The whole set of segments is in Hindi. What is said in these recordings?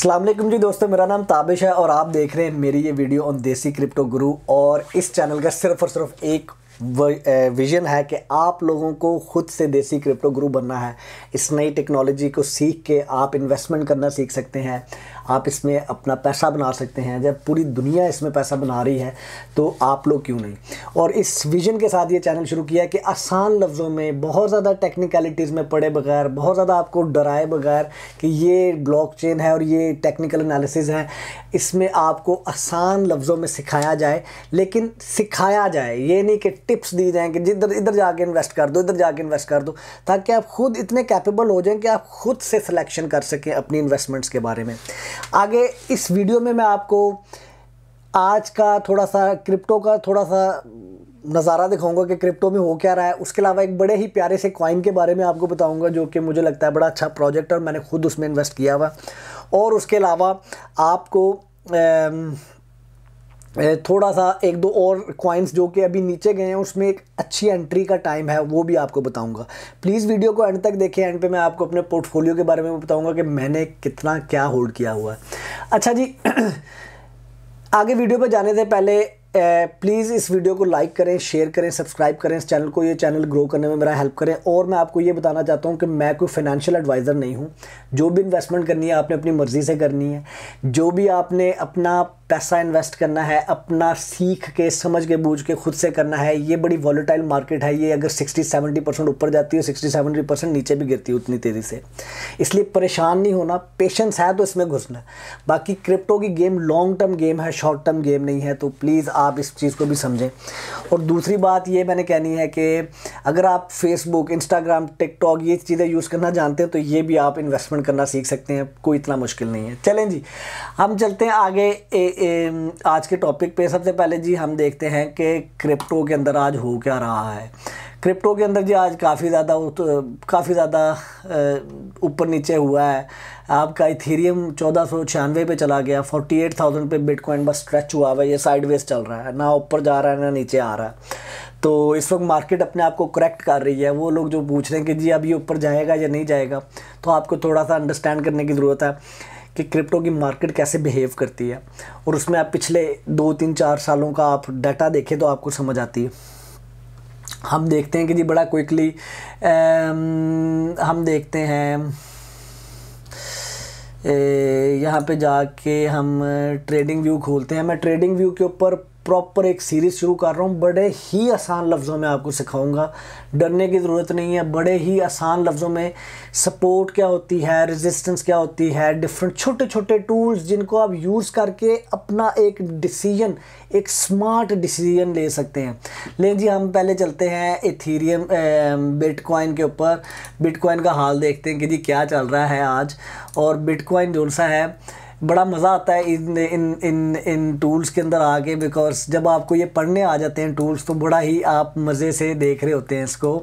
अल्लाम जी दोस्तों मेरा नाम ताबिश है और आप देख रहे हैं मेरी ये वीडियो ऑन देसी क्रिप्टो गुरु और इस चैनल का सिर्फ और सिर्फ एक विजन है कि आप लोगों को खुद से देसी क्रिप्टो गुरु बनना है इस नई टेक्नोलॉजी को सीख के आप इन्वेस्टमेंट करना सीख सकते हैं आप इसमें अपना पैसा बना सकते हैं जब पूरी दुनिया इसमें पैसा बना रही है तो आप लोग क्यों नहीं और इस विजन के साथ ये चैनल शुरू किया कि आसान लफ्ज़ों में बहुत ज़्यादा टेक्निकलिटीज़ में पढ़े बगैर बहुत ज़्यादा आपको डराए बगैर कि ये ब्लॉक है और ये टेक्निकल एनालिसिस है इसमें आपको आसान लफ्ज़ों में सिखाया जाए लेकिन सिखाया जाए ये नहीं कि टिप्स दी जाएँ कि जिधर इधर जाके इन्वेस्ट कर दो इधर जाके इन्वेस्ट कर दो ताकि आप खुद इतने कैपेबल हो जाएँ कि आप खुद से सिलेक्शन कर सकें अपनी इन्वेस्टमेंट्स के बारे में आगे इस वीडियो में मैं आपको आज का थोड़ा सा क्रिप्टो का थोड़ा सा नज़ारा दिखाऊंगा कि क्रिप्टो में हो क्या रहा है उसके अलावा एक बड़े ही प्यारे से कॉइन के बारे में आपको बताऊंगा जो कि मुझे लगता है बड़ा अच्छा प्रोजेक्ट और मैंने खुद उसमें इन्वेस्ट किया हुआ और उसके अलावा आपको थोड़ा सा एक दो और क्वाइंस जो कि अभी नीचे गए हैं उसमें एक अच्छी एंट्री का टाइम है वो भी आपको बताऊंगा प्लीज़ वीडियो को एंड तक देखें एंड पे मैं आपको अपने पोर्टफोलियो के बारे में बताऊंगा कि मैंने कितना क्या होल्ड किया हुआ है अच्छा जी आगे वीडियो पर जाने से पहले प्लीज़ इस वीडियो को लाइक करें शेयर करें सब्सक्राइब करें इस चैनल को ये चैनल ग्रो करने में मेरा हेल्प करें और मैं आपको ये बताना चाहता हूँ कि मैं कोई फाइनेंशियल एडवाइज़र नहीं हूँ जो भी इन्वेस्टमेंट करनी है आपने अपनी मर्ज़ी से करनी है जो भी आपने अपना पैसा इन्वेस्ट करना है अपना सीख के समझ के बूझ के खुद से करना है ये बड़ी वॉलीटाइल मार्केट है ये अगर 60 70 परसेंट ऊपर जाती है 60 70 परसेंट नीचे भी गिरती है उतनी तेज़ी से इसलिए परेशान नहीं होना पेशेंस है तो इसमें घुसना बाकी क्रिप्टो की गेम लॉन्ग टर्म गेम है शॉर्ट टर्म गेम नहीं है तो प्लीज़ आप इस चीज़ को भी समझें और दूसरी बात ये मैंने कहनी है कि अगर आप फेसबुक इंस्टाग्राम टिकटॉक ये चीज़ें यूज़ करना जानते हैं तो ये भी आप इन्वेस्टमेंट करना सीख सकते हैं कोई इतना मुश्किल नहीं है चलें जी हम चलते हैं आगे आज के टॉपिक पे सबसे पहले जी हम देखते हैं कि क्रिप्टो के अंदर आज हो क्या रहा है क्रिप्टो के अंदर जी आज काफ़ी ज़्यादा काफ़ी ज़्यादा ऊपर नीचे हुआ है आपका इथेरियम चौदह सौ छियानवे पर चला गया फोर्टी एट थाउजेंड पर बिटकॉइन बस स्ट्रेच हुआ हुआ है ये साइडवेज चल रहा है ना ऊपर जा रहा है ना नीचे आ रहा है तो इस वक्त मार्केट अपने आप को करेक्ट कर रही है वो लोग जो पूछ रहे हैं कि जी अभी ये ऊपर जाएगा या नहीं जाएगा तो आपको थोड़ा सा अंडरस्टैंड करने की ज़रूरत है कि क्रिप्टो की मार्केट कैसे बिहेव करती है और उसमें आप पिछले दो तीन चार सालों का आप डाटा देखें तो आपको समझ आती है हम देखते हैं कि जी बड़ा क्विकली हम देखते हैं यहाँ पे जाके हम ट्रेडिंग व्यू खोलते हैं मैं ट्रेडिंग व्यू के ऊपर प्रॉपर एक सीरीज़ शुरू कर रहा हूँ बड़े ही आसान लफ्ज़ों में आपको सिखाऊंगा डरने की ज़रूरत नहीं है बड़े ही आसान लफ्ज़ों में सपोर्ट क्या होती है रेजिस्टेंस क्या होती है डिफरेंट छोटे छोटे टूल्स जिनको आप यूज़ करके अपना एक डिसीजन एक स्मार्ट डिसीजन ले सकते हैं ले जी हम पहले चलते हैं इथीरियम बिटकॉइन के ऊपर बिटकॉइन का हाल देखते हैं कि जी क्या चल रहा है आज और बिटकॉइन जो सा है बड़ा मज़ा आता है इन इन इन इन टूल्स के अंदर आके बिकॉज जब आपको ये पढ़ने आ जाते हैं टूल्स तो बड़ा ही आप मज़े से देख रहे होते हैं इसको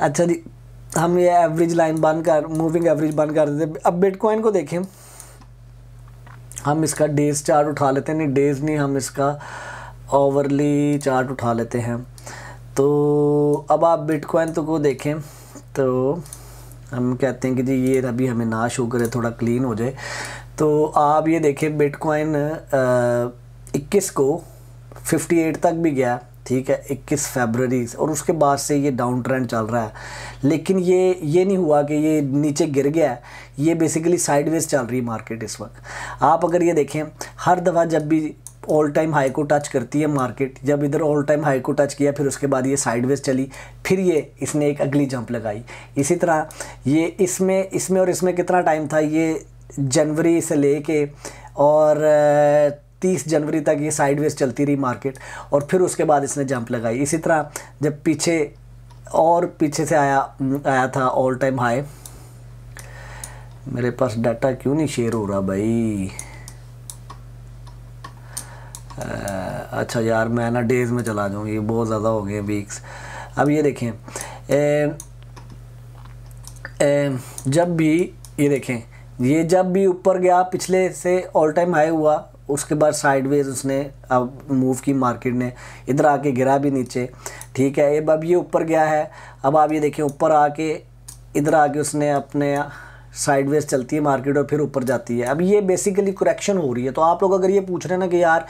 अच्छा जी हम ये एवरेज लाइन बंद कर मूविंग एवरेज बंद कर देते अब बिटकॉइन को देखें हम इसका डेज चार्ट उठा लेते हैं नहीं डेज नहीं हम इसका ओवरली चार्ट उठा लेते हैं तो अब आप बिटकॉइन तो को देखें तो हम कहते हैं कि जी ये अभी हमें नाश हो करे थोड़ा क्लीन हो जाए तो आप ये देखें बिटकॉइन इक्कीस को 58 तक भी गया ठीक है 21 फरवरी और उसके बाद से ये डाउन ट्रेंड चल रहा है लेकिन ये ये नहीं हुआ कि ये नीचे गिर गया है ये बेसिकली साइडवेज चल रही है मार्केट इस वक्त आप अगर ये देखें हर दफ़ा जब भी ऑल टाइम हाई को टच करती है मार्केट जब इधर ऑल टाइम हाई को टच किया फिर उसके बाद ये साइडवेज चली फिर ये इसने एक अगली जंप लगाई इसी तरह ये इसमें इसमें और इसमें कितना टाइम था ये जनवरी से लेके और तीस जनवरी तक ये साइडवेज चलती रही मार्केट और फिर उसके बाद इसने जंप लगाई इसी तरह जब पीछे और पीछे से आया आया था ऑल टाइम हाई मेरे पास डाटा क्यों नहीं शेयर हो रहा भाई आ, अच्छा यार मैं ना डेज में चला जाऊँ ये बहुत ज़्यादा हो गए वीक्स अब ये देखें ए, ए, जब भी ये देखें ये जब भी ऊपर गया पिछले से ऑल टाइम हाई हुआ उसके बाद साइडवेज उसने अब मूव की मार्केट ने इधर आके गिरा भी नीचे ठीक है अब अब ये ऊपर गया है अब आप ये देखें ऊपर आके इधर आके उसने अपने साइडवेज चलती है मार्केट और फिर ऊपर जाती है अब ये बेसिकली करेक्शन हो रही है तो आप लोग अगर ये पूछ रहे हैं ना कि यार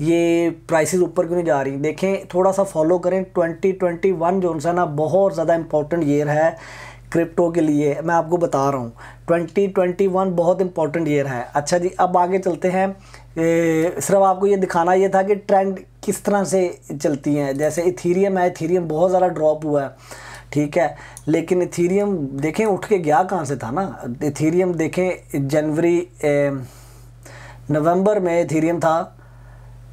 ये प्राइसेस ऊपर क्यों नहीं जा रही देखें थोड़ा सा फॉलो करें 2021 जो ना बहुत ज़्यादा इंपॉर्टेंट ईयर है क्रिप्टो के लिए मैं आपको बता रहा हूँ 2021 बहुत इंपॉर्टेंट ईयर है अच्छा जी अब आगे चलते हैं सिर्फ आपको ये दिखाना ये था कि ट्रेंड किस तरह से चलती हैं जैसे इथीरियम है इथीरियम बहुत ज़्यादा ड्रॉप हुआ है ठीक है लेकिन इथीरियम देखें उठ के गया कहाँ से था ना इथीरियम देखें जनवरी नवंबर में इथीरियम था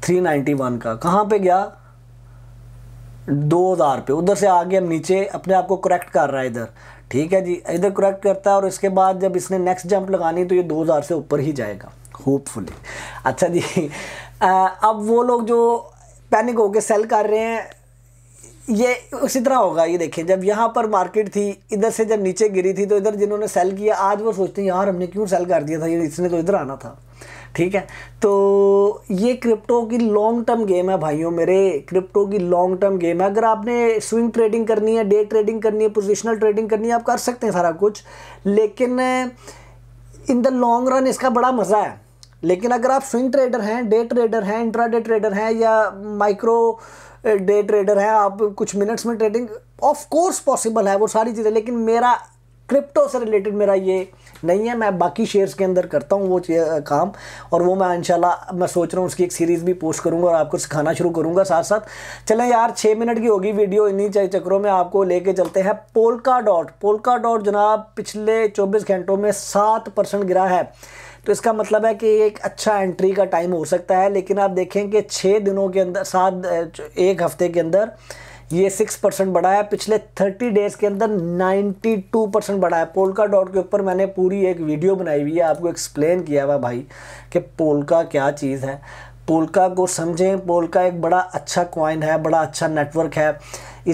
391 का कहाँ पे गया दो हज़ार पे उधर से आगे हम नीचे अपने आप को करेक्ट कर रहा है इधर ठीक है जी इधर करेक्ट करता है और इसके बाद जब इसने नेक्स्ट जंप लगानी तो ये 2000 से ऊपर ही जाएगा होपफुली अच्छा जी आ, अब वो लोग जो पैनिक होकर सेल कर रहे हैं ये उसी तरह होगा ये देखें जब यहाँ पर मार्केट थी इधर से जब नीचे गिरी थी तो इधर जिन्होंने सेल किया आज वो सोचते हैं यार हमने क्यों सेल कर दिया था ये इसने तो इधर आना था ठीक है तो ये क्रिप्टो की लॉन्ग टर्म गेम है भाइयों मेरे क्रिप्टो की लॉन्ग टर्म गेम है अगर आपने स्विंग ट्रेडिंग करनी है डे ट्रेडिंग करनी है पोजिशनल ट्रेडिंग करनी है आप कर सकते हैं सारा कुछ लेकिन इन द लॉन्ग रन इसका बड़ा मज़ा है लेकिन अगर आप स्विंग ट्रेडर हैं डे ट्रेडर हैं इंट्रा डे ट्रेडर हैं या माइक्रो डे ट्रेडर हैं आप कुछ मिनट्स में ट्रेडिंग ऑफ कोर्स पॉसिबल है वो सारी चीज़ें लेकिन मेरा क्रिप्टो से रिलेटेड मेरा ये नहीं है मैं बाकी शेयर्स के अंदर करता हूँ वो काम और वो मैं इंशाल्लाह मैं सोच रहा हूँ उसकी एक सीरीज़ भी पोस्ट करूँगा और आपको सिखाना शुरू करूँगा साथ साथ चलें यार छः मिनट की होगी वीडियो इन्हीं चक्करों में आपको लेके चलते हैं पोलका डॉट पोलका डॉट जनाब पिछले चौबीस घंटों में सात परसेंट गिरा है तो इसका मतलब है कि एक अच्छा एंट्री का टाइम हो सकता है लेकिन आप देखें कि छः दिनों के अंदर सात एक हफ्ते के अंदर ये सिक्स परसेंट बढ़ा है पिछले थर्टी डेज के अंदर नाइन्टी टू परसेंट बढ़ा है पोलका डॉट के ऊपर मैंने पूरी एक वीडियो बनाई हुई है आपको एक्सप्लेन किया हुआ भाई कि पोलका क्या चीज़ है पोलका को समझें पोलका एक बड़ा अच्छा क्वाइन है बड़ा अच्छा नेटवर्क है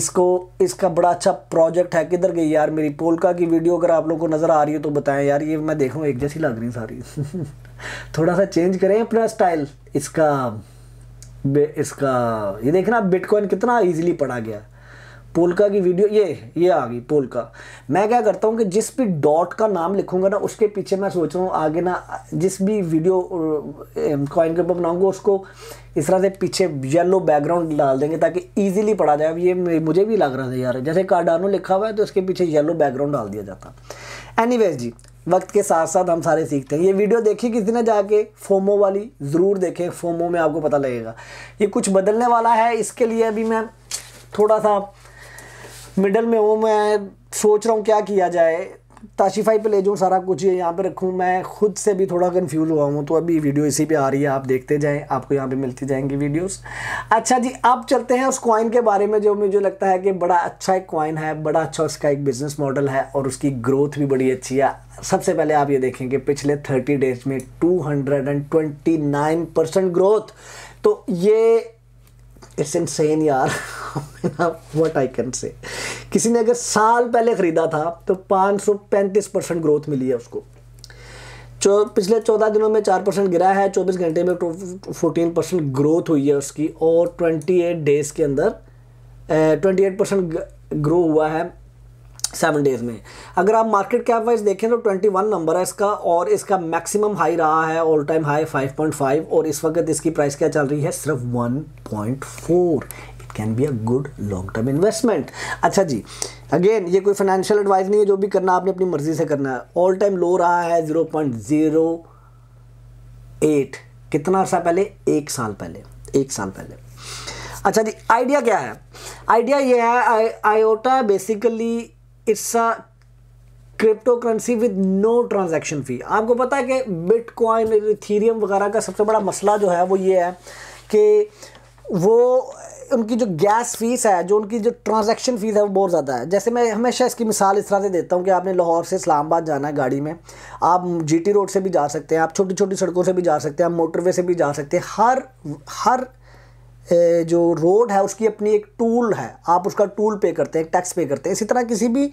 इसको इसका बड़ा अच्छा प्रोजेक्ट है किधर गई यार मेरी पोलका की वीडियो अगर आप लोगों को नज़र आ रही हो तो बताएं यार ये मैं देखूँ एक जैसी लग रही सारी थोड़ा सा चेंज करें अपना स्टाइल इसका इसका ये देखना बिटकॉइन कितना ईजिली पढ़ा गया पोलका की वीडियो ये ये आ गई पोलका मैं क्या करता हूँ कि जिस भी डॉट का नाम लिखूंगा ना उसके पीछे मैं सोच रहा हूँ आगे ना जिस भी वीडियो कॉइन के ऊपर बनाऊंगा उसको इस तरह से पीछे येलो बैकग्राउंड डाल देंगे ताकि ईजिली पढ़ा जाए अब ये मुझे भी लग रहा था यार जैसे कार्डानो लिखा हुआ है तो उसके पीछे येलो बैकग्राउंड डाल दिया जाता एनी जी वक्त के साथ साथ हम सारे सीखते हैं ये वीडियो देखिए किसी ने जाके फोमो वाली ज़रूर देखें फोमो में आपको पता लगेगा ये कुछ बदलने वाला है इसके लिए अभी मैं थोड़ा सा मिडल में हूँ मैं सोच रहा हूँ क्या किया जाए ताशीफाई पे ले जाऊँ सारा कुछ ये यहाँ पे रखूँ मैं खुद से भी थोड़ा कन्फ्यूज हुआ हूँ तो अभी वीडियो इसी पे आ रही है आप देखते जाएं आपको यहाँ पे मिलती जाएंगी वीडियोस अच्छा जी आप चलते हैं उस कॉइन के बारे में जो मुझे लगता है कि बड़ा अच्छा एक कॉइन है बड़ा अच्छा उसका एक बिजनेस मॉडल है और उसकी ग्रोथ भी बड़ी अच्छी है सबसे पहले आप ये देखें कि पिछले थर्टी डेज में टू ग्रोथ तो ये इट्स सेन यार वट आई कैन से किसी ने अगर साल पहले ख़रीदा था तो पाँच सौ पैंतीस परसेंट ग्रोथ मिली है उसको चो पिछले चौदह दिनों में चार परसेंट गिरा है चौबीस घंटे में फोर्टीन परसेंट ग्रोथ हुई है उसकी और ट्वेंटी एट डेज़ के अंदर ट्वेंटी एट परसेंट ग्रो हुआ है सेवन डेज़ में अगर आप मार्केट कैप वाइज देखें तो ट्वेंटी वन नंबर है इसका और इसका मैक्सिमम हाई रहा है all time high five point five और इस वक्त इसकी प्राइस क्या चल रही है सिर्फ one point four it can be a good long term investment अच्छा जी अगेन ये कोई फाइनेंशियल एडवाइस नहीं है जो भी करना आपने अपनी मर्जी से करना है ऑल टाइम लो रहा है ज़ीरो पॉइंट ज़ीरो एट कितना अर्सा पहले एक साल पहले एक साल पहले अच्छा जी आइडिया क्या है आइडिया ये है IOTA basically it's a crypto currency with no transaction fee आपको पता है कि बिटकॉइन थीरियम वगैरह का सबसे बड़ा मसला जो है वो ये है कि वो उनकी जो गैस फीस है जो उनकी जो ट्रांजैक्शन फ़ीस है वो बहुत ज़्यादा है जैसे मैं हमेशा इसकी मिसाल इस तरह से देता हूँ कि आपने लाहौर से इस्लामाबाद जाना है गाड़ी में आप जीटी रोड से भी जा सकते हैं आप छोटी छोटी सड़कों से भी जा सकते हैं आप मोटरवे से भी जा सकते हैं हर हर जो रोड है उसकी अपनी एक टूल है आप उसका टूल पे करते हैं टैक्स पे करते हैं इसी तरह किसी भी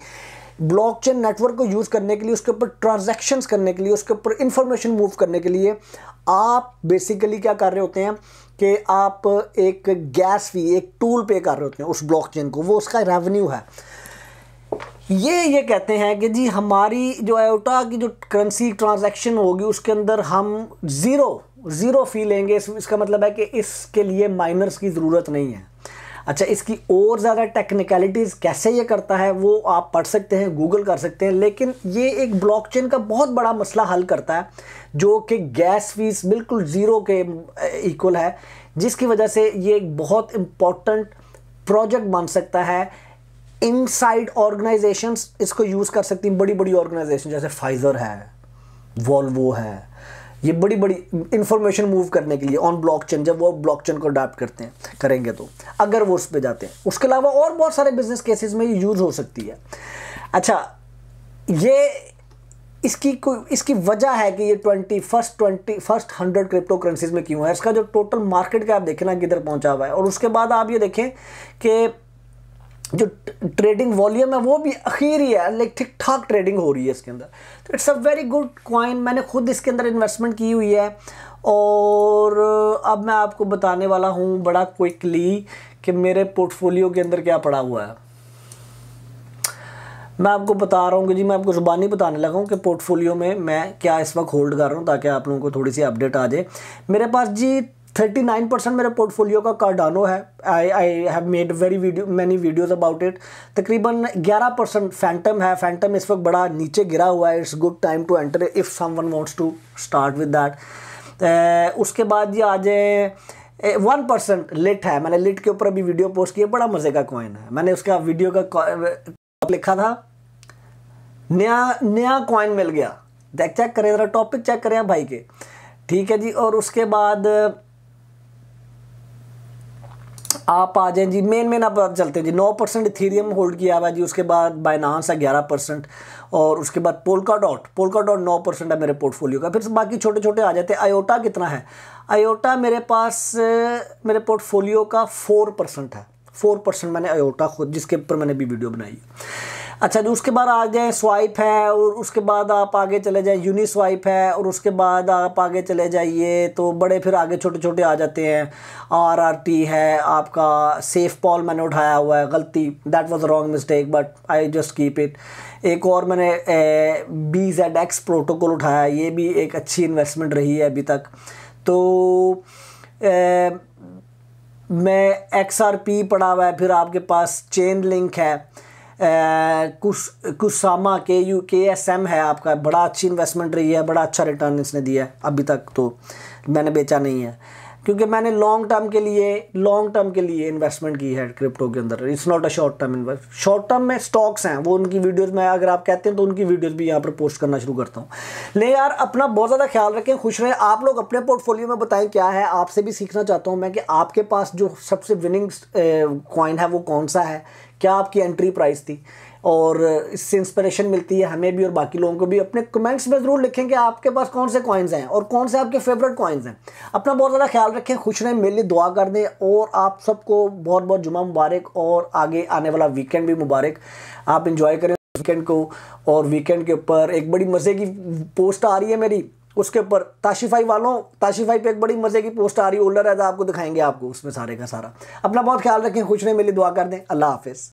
ब्लॉकचेन नेटवर्क को यूज़ करने के लिए उसके ऊपर ट्रांजैक्शंस करने के लिए उसके ऊपर इंफॉर्मेशन मूव करने के लिए आप बेसिकली क्या कर रहे होते हैं कि आप एक गैस फी एक टूल पे कर रहे होते हैं उस ब्लॉकचेन को वो उसका रेवेन्यू है ये ये कहते हैं कि जी हमारी जो आयोटा की जो करेंसी ट्रांजेक्शन होगी उसके अंदर हम ज़ीरो ज़ीरो फी लेंगे इसका मतलब है कि इसके लिए माइनर्स की ज़रूरत नहीं है अच्छा इसकी और ज़्यादा टेक्निकलिटीज़ कैसे ये करता है वो आप पढ़ सकते हैं गूगल कर सकते हैं लेकिन ये एक ब्लॉकचेन का बहुत बड़ा मसला हल करता है जो कि गैस फीस बिल्कुल ज़ीरो के इक्वल है जिसकी वजह से ये एक बहुत इम्पॉर्टेंट प्रोजेक्ट बन सकता है इनसाइड ऑर्गेनाइजेशन इसको यूज़ कर सकती हैं बड़ी बड़ी ऑर्गेनाइजेशन जैसे फाइज़र है वॉल्वो है ये बड़ी बड़ी इंफॉर्मेशन मूव करने के लिए ऑन ब्लॉकचेन जब वो ब्लॉकचेन को अडाप्ट करते हैं करेंगे तो अगर वो उस पर जाते हैं उसके अलावा और बहुत सारे बिजनेस केसेस में यूज़ हो सकती है अच्छा ये इसकी कोई इसकी वजह है कि ये twenty first twenty first hundred crypto currencies में क्यों है इसका जो टोटल मार्केट का आप देखें ना किधर पहुंचा हुआ है और उसके बाद आप ये देखें कि जो ट्रेडिंग वॉल्यूम है वो भी अखीरी है लाइक ठीक ठाक ट्रेडिंग हो रही है इसके अंदर तो it's a very good coin मैंने खुद इसके अंदर इन्वेस्टमेंट की हुई है और अब मैं आपको बताने वाला हूँ बड़ा क्विकली कि मेरे पोर्टफोलियो के अंदर क्या पड़ा हुआ है मैं आपको बता रहा हूँ कि जी मैं आपको ज़ुबानी बताने लगा हूँ कि पोर्टफोलियो में मैं क्या इस वक्त होल्ड कर रहा हूँ ताकि आप लोगों को थोड़ी सी अपडेट आ जाए मेरे पास जी थर्टी नाइन परसेंट मेरे पोर्टफोलियो का कार्डानो है I I have made very video many videos about it तकरीबन ग्यारह परसेंट फैंटम है फैंटम इस वक्त बड़ा नीचे गिरा हुआ है it's good time to enter if someone wants to start with that उसके बाद ये आ जाए वन परसेंट लिट है मैंने लिट के ऊपर अभी वीडियो पोस्ट किया बड़ा मज़े का कॉइन है मैंने उसका वीडियो का लिखा था नया नया कॉइन मिल गया चेक करें ज़रा टॉपिक चेक करें भाई के ठीक है जी और उसके बाद आप आ जाएं जी मेन मेन आप चलते हैं जी नौ परसेंट इथीरियम होल्ड किया हुआ है जी उसके बाद बाइनांस है ग्यारह परसेंट और उसके बाद पोलका डॉट पोलका डॉट नौ परसेंट है मेरे पोर्टफोलियो का फिर बाकी छोटे छोटे आ जाते हैं आयोटा कितना है आयोटा मेरे पास मेरे पोर्टफोलियो का फोर परसेंट है फोर परसेंट मैंने आयोटा खुद जिसके ऊपर मैंने भी वीडियो बनाई है अच्छा जी उसके बाद आ जाए स्वाइप है और उसके बाद आप आगे चले जाए यूनी स्वाइप है और उसके बाद आप आगे चले जाइए तो बड़े फिर आगे छोटे छोटे आ जाते हैं आर आर टी है आपका सेफ पॉल मैंने उठाया हुआ है गलती that was wrong mistake but I just keep it एक और मैंने बी जेड एक्स प्रोटोकॉल उठाया ये भी एक अच्छी इन्वेस्टमेंट रही है अभी तक तो ए, मैं एक्स आर पी पढ़ा हुआ है फिर आपके पास चेन लिंक है कुछ कुछ सामा के यू के एस एम है आपका बड़ा अच्छी इन्वेस्टमेंट रही है बड़ा अच्छा रिटर्न इसने दिया है अभी तक तो मैंने बेचा नहीं है क्योंकि मैंने लॉन्ग टर्म के लिए लॉन्ग टर्म के लिए इन्वेस्टमेंट की है क्रिप्टो के अंदर it's not a short term invest short term में स्टॉक्स हैं वो उनकी वीडियोस में अगर आप कहते हैं तो उनकी वीडियोस भी यहाँ पर पोस्ट करना शुरू करता हूँ ले यार अपना बहुत ज़्यादा ख्याल रखें खुश रहें आप लोग अपने पोर्टफोलियो में बताएं क्या है आपसे भी सीखना चाहता हूँ मैं कि आपके पास जो सबसे विनिंग कॉइन है वो कौन सा है क्या आपकी एंट्री प्राइस थी और इससे इंस्पिरेशन मिलती है हमें भी और बाकी लोगों को भी अपने कमेंट्स में ज़रूर लिखें कि आपके पास कौन से कॉइन्स हैं और कौन से आपके फेवरेट कॉइन्स हैं अपना बहुत ज़्यादा ख्याल रखें खुश रहें मेरे लिए दुआ कर दें और आप सबको बहुत बहुत जुमा मुबारक और आगे आने वाला वीकेंड भी मुबारक आप इंजॉय करें वीकेंड को और वीकेंड के ऊपर एक बड़ी मज़े की पोस्ट आ रही है मेरी उसके ऊपर ताशीफाई वालों ताशीफाई पे एक बड़ी मज़े की पोस्ट आ रही है ओलर है आपको दिखाएंगे आपको उसमें सारे का सारा अपना बहुत ख्याल रखें खुश रहें मेरे दुआ कर दें अल्लाह हाफिज़